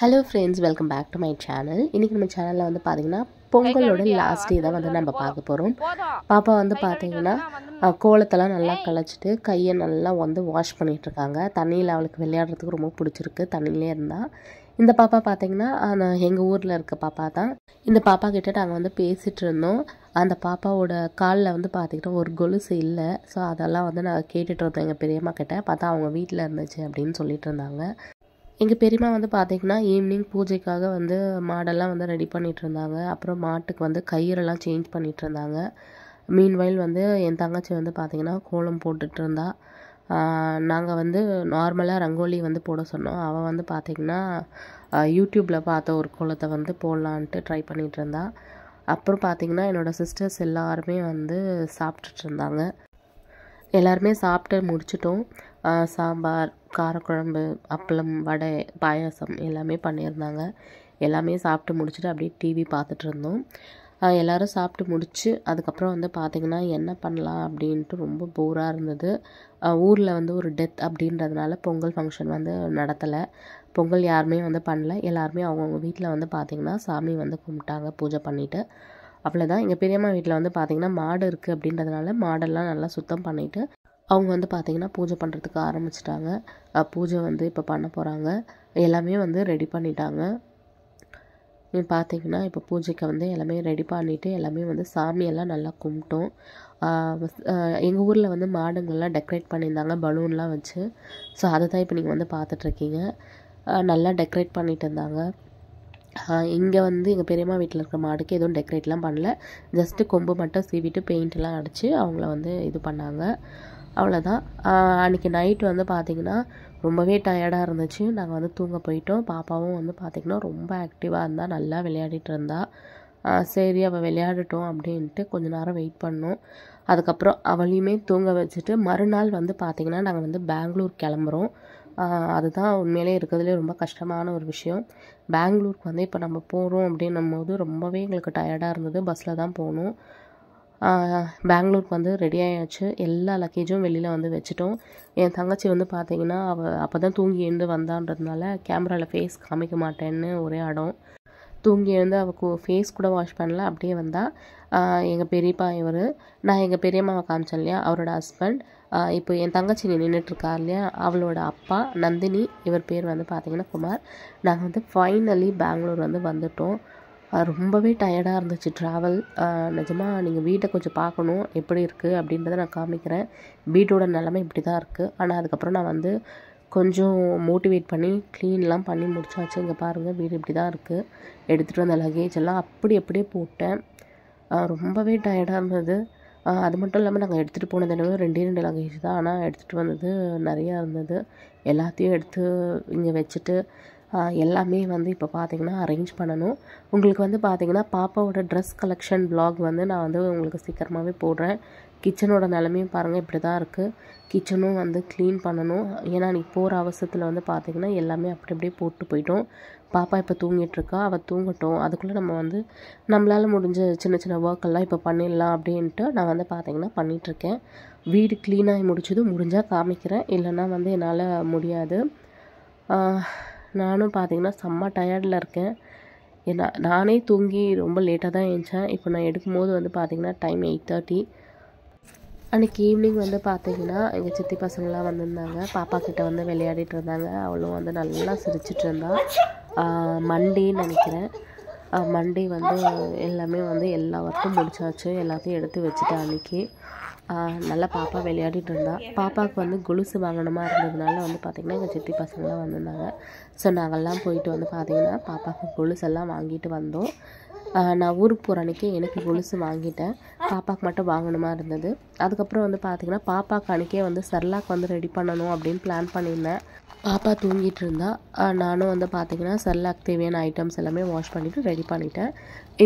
hello friends welcome back to my channel இன்றைக்கி நம்ம சேனலில் வந்து பார்த்தீங்கன்னா பொங்கலோட லாஸ்ட் டே தான் வந்து நம்ம பார்க்க போகிறோம் பாப்பா வந்து பார்த்திங்கன்னா கோலத்தெல்லாம் நல்லா களைச்சிட்டு கையை நல்லா வந்து வாஷ் பண்ணிகிட்ருக்காங்க தண்ணியில் அவளுக்கு விளையாடுறதுக்கு ரொம்ப பிடிச்சிருக்கு தண்ணியிலே இருந்தால் இந்த பாப்பா பார்த்தீங்கன்னா எங்கள் ஊரில் இருக்க பாப்பா தான் இந்த பாப்பா கிட்டே நாங்கள் வந்து பேசிகிட்டு இருந்தோம் அந்த பாப்பாவோட காலில் வந்து பார்த்துக்கிட்டோம் ஒரு கொலுசு இல்லை ஸோ அதெல்லாம் வந்து நான் கேட்டுட்டு இருந்தோம் எங்கள் பெரியம்மா கிட்டே பார்த்தா அவங்க வீட்டில் இருந்துச்சு அப்படின்னு சொல்லிட்டு இருந்தாங்க எங்கள் பெரியம்மா வந்து பார்த்திங்கன்னா ஈவினிங் பூஜைக்காக வந்து மாடெல்லாம் வந்து ரெடி பண்ணிகிட்டு இருந்தாங்க அப்புறம் மாட்டுக்கு வந்து கயிறெல்லாம் சேஞ்ச் பண்ணிகிட்டு இருந்தாங்க மீன் வயல் வந்து என் தங்கச்சி வந்து பார்த்திங்கன்னா கோலம் போட்டுட்டு இருந்தா நாங்கள் வந்து நார்மலாக ரங்கோலி வந்து போட சொன்னோம் அவள் வந்து பார்த்திங்கன்னா யூடியூப்பில் பார்த்த ஒரு கோலத்தை வந்து போடலான்ட்டு ட்ரை பண்ணிகிட்டு இருந்தா அப்புறம் பார்த்திங்கன்னா என்னோடய சிஸ்டர்ஸ் எல்லாருமே வந்து சாப்பிட்டுட்டு இருந்தாங்க எல்லாருமே சாப்பிட்டு முடிச்சிட்டோம் சாம்பார் காரக்குழம்பு அப்பளம் வடை பாயாசம் எல்லாமே பண்ணியிருந்தாங்க எல்லாமே சாப்பிட்டு முடிச்சுட்டு அப்படியே டிவி பார்த்துட்டு இருந்தோம் எல்லோரும் சாப்பிட்டு முடித்து அதுக்கப்புறம் வந்து பார்த்திங்கன்னா என்ன பண்ணலாம் அப்படின்ட்டு ரொம்ப போராக இருந்தது ஊரில் வந்து ஒரு டெத் அப்படின்றதுனால பொங்கல் ஃபங்க்ஷன் வந்து நடத்தலை பொங்கல் யாருமே வந்து பண்ணல எல்லாருமே அவங்கவுங்க வீட்டில் வந்து பார்த்திங்கன்னா சாமி வந்து கும்பிட்டாங்க பூஜை பண்ணிவிட்டு அவ்வளோதான் எங்கள் பெரியம்மா வீட்டில் வந்து பார்த்திங்கன்னா மாடு இருக்குது அப்படின்றதுனால மாடெல்லாம் நல்லா சுத்தம் பண்ணிவிட்டு அவங்க வந்து பார்த்திங்கன்னா பூஜை பண்ணுறதுக்கு ஆரம்பிச்சிட்டாங்க பூஜை வந்து இப்போ பண்ண போகிறாங்க எல்லாமே வந்து ரெடி பண்ணிட்டாங்க பார்த்திங்கன்னா இப்போ பூஜைக்கு வந்து எல்லாமே ரெடி பண்ணிவிட்டு எல்லாமே வந்து சாமியெல்லாம் நல்லா கும்பிட்டோம் எங்கள் ஊரில் வந்து மாடுங்கள்லாம் டெக்கரேட் பண்ணியிருந்தாங்க பலூன்லாம் வச்சு ஸோ அதை தான் இப்போ நீங்கள் வந்து பார்த்துட்ருக்கீங்க நல்லா டெக்கரேட் பண்ணிட்டு இருந்தாங்க இங்கே வந்து எங்கள் பெரியம்மா வீட்டில் இருக்கிற மாடுக்கு எதுவும் டெக்கரேட்லாம் பண்ணல ஜஸ்ட்டு கொம்பு மட்டும் சீவிட்டு பெயிண்ட்லாம் அடித்து அவங்கள வந்து இது பண்ணாங்க அவ்வளோதான் அன்றைக்கி நைட் வந்து பார்த்திங்கன்னா ரொம்பவே டயர்டாக இருந்துச்சு நாங்கள் வந்து தூங்க போயிட்டோம் பாப்பாவும் வந்து பார்த்திங்கன்னா ரொம்ப ஆக்டிவாக இருந்தால் நல்லா விளையாடிட்டு இருந்தா சரி அவள் விளையாடட்டும் அப்படின்ட்டு கொஞ்ச நேரம் வெயிட் பண்ணோம் அதுக்கப்புறம் அவளையுமே தூங்க வச்சுட்டு மறுநாள் வந்து பார்த்திங்கன்னா நாங்கள் வந்து பெங்களூர் கிளம்புறோம் அதுதான் உண்மையிலே இருக்கிறதுலே ரொம்ப கஷ்டமான ஒரு விஷயம் பெங்களூருக்கு வந்து இப்போ நம்ம போகிறோம் அப்படின்னும் போது ரொம்பவே எங்களுக்கு டயர்டாக இருந்தது பஸ்ஸில் தான் போகணும் பெங்களூருக்கு வந்து ரெடி ஆயாச்சு எல்லா லக்கேஜும் வெளியில் வந்து வச்சுட்டோம் என் தங்கச்சி வந்து பார்த்தீங்கன்னா அவள் அப்போ தான் தூங்கி எழுந்து வந்தான்றதுனால கேமராவில் ஃபேஸ் காமிக்க மாட்டேன்னு ஒரே இடம் தூங்கி எழுந்து அவள் ஃபேஸ் கூட வாஷ் பண்ணல அப்படியே வந்தால் எங்கள் பெரியப்பா இவர் நான் எங்கள் பெரியம்மாவை காமிச்சேன் இல்லையா அவரோட ஹஸ்பண்ட் இப்போ என் தங்கச்சி நின்றுட்டுருக்கா இல்லையா அவளோட அப்பா நந்தினி இவர் பேர் வந்து பார்த்திங்கன்னா குமார் நாங்கள் வந்து ஃபைனலி பெங்களூர் வந்து வந்துவிட்டோம் ரொம்பவே டயர்டாக இருந்துச்சு ட்ராவல் நிஜமாக நீங்கள் வீட்டை கொஞ்சம் பார்க்கணும் எப்படி இருக்குது அப்படின்றத நான் காமிக்கிறேன் வீட்டோட நிலமை இப்படி தான் இருக்குது ஆனால் அதுக்கப்புறம் நான் வந்து கொஞ்சம் மோட்டிவேட் பண்ணி க்ளீன்லாம் பண்ணி முடிச்சாச்சு இங்கே பாருங்கள் வீடு இப்படி தான் இருக்குது எடுத்துகிட்டு வந்த லகேஜ் எல்லாம் அப்படி அப்படியே போட்டேன் ரொம்பவே டயர்டாக இருந்தது அது மட்டும் இல்லாமல் நாங்கள் எடுத்துகிட்டு போனது என்னவோ ரெண்டே ரெண்டு லங்கேஜ் தான் ஆனால் எடுத்துகிட்டு வந்தது நிறையா இருந்தது எல்லாத்தையும் எடுத்து இங்கே வச்சுட்டு எல்லாமே வந்து இப்போ பார்த்தீங்கன்னா அரேஞ்ச் பண்ணணும் உங்களுக்கு வந்து பார்த்தீங்கன்னா பாப்பாவோட ட்ரெஸ் கலெக்ஷன் பிளாக் வந்து நான் வந்து உங்களுக்கு சீக்கிரமாகவே போடுறேன் கிச்சனோட நிலமையும் பாருங்கள் இப்படி தான் இருக்குது கிச்சனும் வந்து க்ளீன் பண்ணணும் ஏன்னா நீ போகிற அவசரத்தில் வந்து பார்த்திங்கன்னா எல்லாமே அப்படி அப்படியே போட்டு போயிட்டோம் பாப்பா இப்போ தூங்கிட்டுருக்கா அவள் தூங்கட்டும் அதுக்குள்ளே நம்ம வந்து நம்மளால் முடிஞ்ச சின்ன சின்ன ஒர்க்கெல்லாம் இப்போ பண்ணிடலாம் அப்படின்ட்டு நான் வந்து பார்த்திங்கன்னா பண்ணிகிட்ருக்கேன் வீடு க்ளீனாகி முடிச்சதும் முடிஞ்சால் காமிக்கிறேன் இல்லைன்னா வந்து என்னால் முடியாது நானும் பார்த்தீங்கன்னா செம்ம டயர்டில் இருக்கேன் ஏன்னா நானே தூங்கி ரொம்ப லேட்டாக தான் ஏஞ்சேன் இப்போ நான் எடுக்கும்போது வந்து பார்த்திங்கன்னா டைம் எயிட் தேர்ட்டி அன்றைக்கி ஈவினிங் வந்து பார்த்திங்கன்னா எங்கள் சித்தி பசங்களாம் வந்திருந்தாங்க பாப்பா கிட்ட வந்து விளையாடிட்டு இருந்தாங்க அவளும் வந்து நல்லா சிரிச்சிட்டு இருந்தா மண்டேன்னு நினைக்கிறேன் மண்டே வந்து எல்லாமே வந்து எல்லா ஒர்க்கும் முடிச்சாச்சு எல்லாத்தையும் எடுத்து வச்சுட்டேன் அன்றைக்கி நல்லா பாப்பா விளையாடிட்டு இருந்தா பாப்பாவுக்கு வந்து கொலுசு வாங்கணுமா இருந்ததுனால வந்து பார்த்திங்கன்னா எங்கள் சித்தி பசங்களாம் வந்திருந்தாங்க ஸோ நாங்கள்லாம் போயிட்டு வந்து பார்த்திங்கன்னா பாப்பாவுக்கு கொலுசெல்லாம் வாங்கிட்டு வந்தோம் நான் ஊருக்கு போகிற அன்றைக்கி எனக்கு கொலுசு வாங்கிட்டேன் பாப்பாவுக்கு மட்டும் வாங்கணுமா இருந்தது அதுக்கப்புறம் வந்து பார்த்திங்கன்னா பாப்பாக்கு அன்றைக்கே வந்து செர்லாக் வந்து ரெடி பண்ணணும் அப்படின்னு பிளான் பண்ணியிருந்தேன் பாப்பா தூங்கிட்டு இருந்தா நானும் வந்து பார்த்தீங்கன்னா செர்லாக் தேவையான ஐட்டம்ஸ் எல்லாமே வாஷ் பண்ணிவிட்டு ரெடி பண்ணிட்டேன்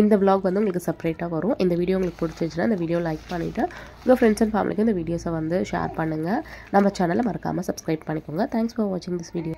இந்த விலாக் வந்து உங்களுக்கு செப்பரேட்டாக வரும் இந்த வீடியோ உங்களுக்கு பிடிச்சிருச்சுன்னா இந்த வீடியோ லைக் பண்ணிவிட்டு உங்கள் ஃப்ரெண்ட்ஸ் அண்ட் ஃபேமிலிக்கு இந்த வீடியோஸை வந்து ஷேர் பண்ணுங்கள் நம்ம சேனலை மறக்காமல் சப்ஸ்கிரைப் பண்ணிக்கோங்க தேங்க்ஸ் ஃபார் வாட்சிங் திஸ் வீடியோ